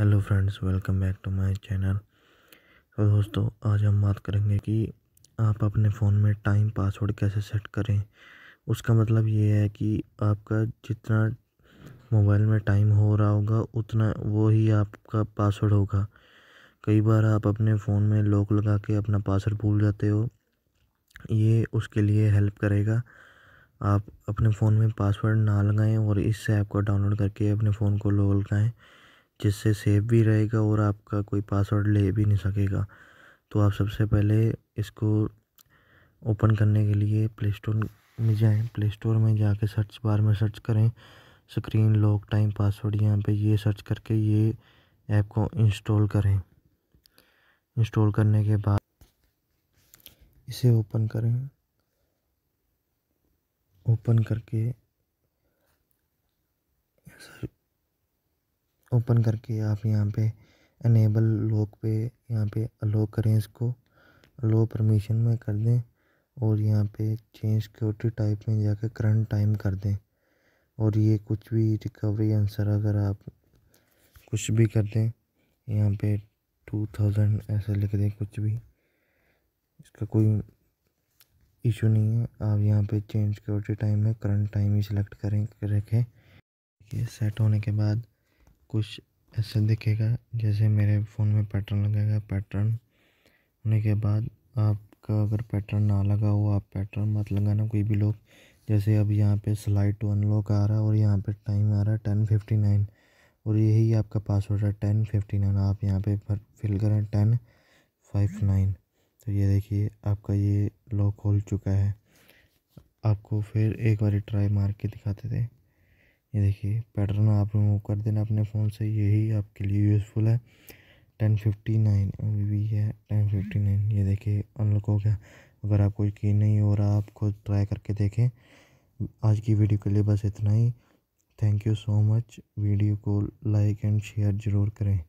hello friends welcome back to my channel तो दोस्तों आज हम बात करेंगे कि आप अपने फ़ोन में टाइम पासवर्ड कैसे सेट करें उसका मतलब ये है कि आपका जितना मोबाइल में टाइम हो रहा होगा उतना वो ही आपका पासवर्ड होगा कई बार आप अपने फ़ोन में लॉक लगा के अपना पासवर्ड भूल जाते हो ये उसके लिए हेल्प करेगा आप अपने फ़ोन में पासवर्ड ना लगाएं और इस ऐप को डाउनलोड करके अपने फ़ोन को लॉक लगाएं जिससे सेफ भी रहेगा और आपका कोई पासवर्ड ले भी नहीं सकेगा तो आप सबसे पहले इसको ओपन करने के लिए प्ले स्टोर में जाएं प्ले स्टोर में जाके सर्च बार में सर्च करें स्क्रीन लॉक टाइम पासवर्ड यहाँ पे ये सर्च करके ये ऐप को इंस्टॉल करें इंस्टॉल करने के बाद इसे ओपन करें ओपन करके ओपन करके आप यहाँ पे इनेबल लॉक पे यहाँ पे अलो करें इसको लो परमिशन में कर दें और यहाँ पे चेंज सिक्योरिटी टाइप में जाकर करंट टाइम कर दें और ये कुछ भी रिकवरी आंसर अगर आप कुछ भी कर दें यहाँ पे टू थाउजेंड ऐसे लिख दें कुछ भी इसका कोई इशू नहीं है आप यहाँ पे चेंज सिक्योरिटी टाइम में करंट टाइम ही सिलेक्ट करें रखें ये सेट होने के बाद कुछ ऐसा दिखेगा जैसे मेरे फ़ोन में पैटर्न लगेगा पैटर्न होने के बाद आपका अगर पैटर्न ना लगा हो आप पैटर्न मत लगाना कोई भी लोग जैसे अब यहाँ पे स्लाइड टू अनलॉक आ रहा है और यहाँ पे टाइम आ रहा है टेन फिफ्टी नाइन और यही आपका पासवर्ड है टेन फिफ्टी नाइन आप यहाँ पे फिल करें टेन फाइव नाइन तो ये देखिए आपका ये लॉक खोल चुका है आपको फिर एक बार ट्राई मार के दिखाते थे ये देखिए पैटर्न आप रिमूव कर देना अपने फ़ोन से यही आपके लिए यूज़फुल है टेन फिफ्टी नाइन अभी है टेन फिफ्टी नाइन ये देखिए अनलॉक हो गया अगर आपको यकीन नहीं हो रहा आप खुद ट्राई करके देखें आज की वीडियो के लिए बस इतना ही thank you so much video को लाइक एंड शेयर ज़रूर करें